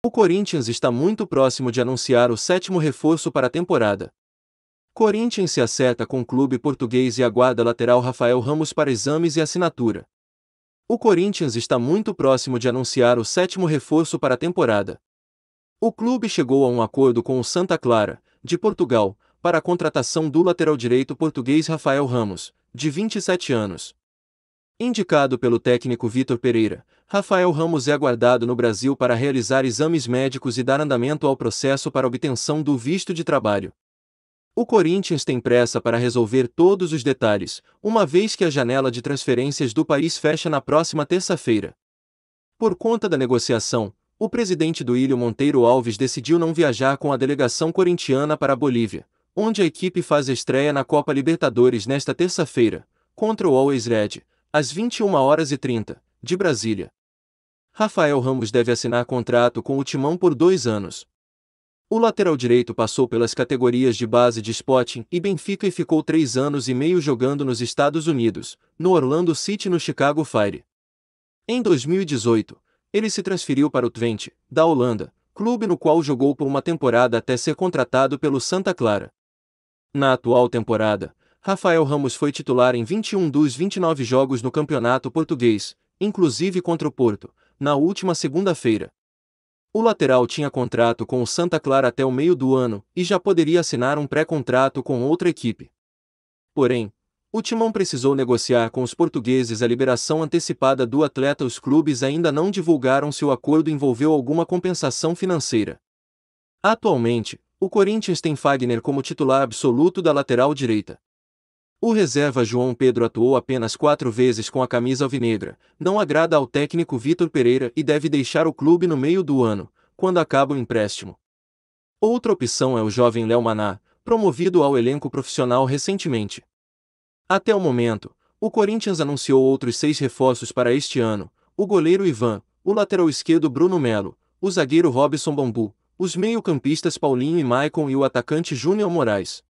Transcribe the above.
O Corinthians está muito próximo de anunciar o sétimo reforço para a temporada. Corinthians se acerta com o clube português e aguarda lateral Rafael Ramos para exames e assinatura. O Corinthians está muito próximo de anunciar o sétimo reforço para a temporada. O clube chegou a um acordo com o Santa Clara, de Portugal, para a contratação do lateral direito português Rafael Ramos, de 27 anos, Indicado pelo técnico Vitor Pereira, Rafael Ramos é aguardado no Brasil para realizar exames médicos e dar andamento ao processo para obtenção do visto de trabalho. O Corinthians tem pressa para resolver todos os detalhes, uma vez que a janela de transferências do país fecha na próxima terça-feira. Por conta da negociação, o presidente do Ilho Monteiro Alves decidiu não viajar com a delegação corintiana para a Bolívia, onde a equipe faz a estreia na Copa Libertadores nesta terça-feira, contra o Always Red, às 21 horas e 30, de Brasília. Rafael Ramos deve assinar contrato com o Timão por dois anos. O lateral direito passou pelas categorias de base de Sporting e Benfica e ficou três anos e meio jogando nos Estados Unidos, no Orlando City e no Chicago Fire. Em 2018, ele se transferiu para o Twente, da Holanda, clube no qual jogou por uma temporada até ser contratado pelo Santa Clara. Na atual temporada, Rafael Ramos foi titular em 21 dos 29 jogos no Campeonato Português, inclusive contra o Porto, na última segunda-feira. O lateral tinha contrato com o Santa Clara até o meio do ano e já poderia assinar um pré-contrato com outra equipe. Porém, o Timão precisou negociar com os portugueses a liberação antecipada do atleta. Os clubes ainda não divulgaram se o acordo envolveu alguma compensação financeira. Atualmente, o Corinthians tem Fagner como titular absoluto da lateral direita. O reserva João Pedro atuou apenas quatro vezes com a camisa alvinegra, não agrada ao técnico Vitor Pereira e deve deixar o clube no meio do ano, quando acaba o empréstimo. Outra opção é o jovem Léo Maná, promovido ao elenco profissional recentemente. Até o momento, o Corinthians anunciou outros seis reforços para este ano: o goleiro Ivan, o lateral esquerdo Bruno Melo, o zagueiro Robson Bambu, os meio-campistas Paulinho e Maicon e o atacante Júnior Moraes.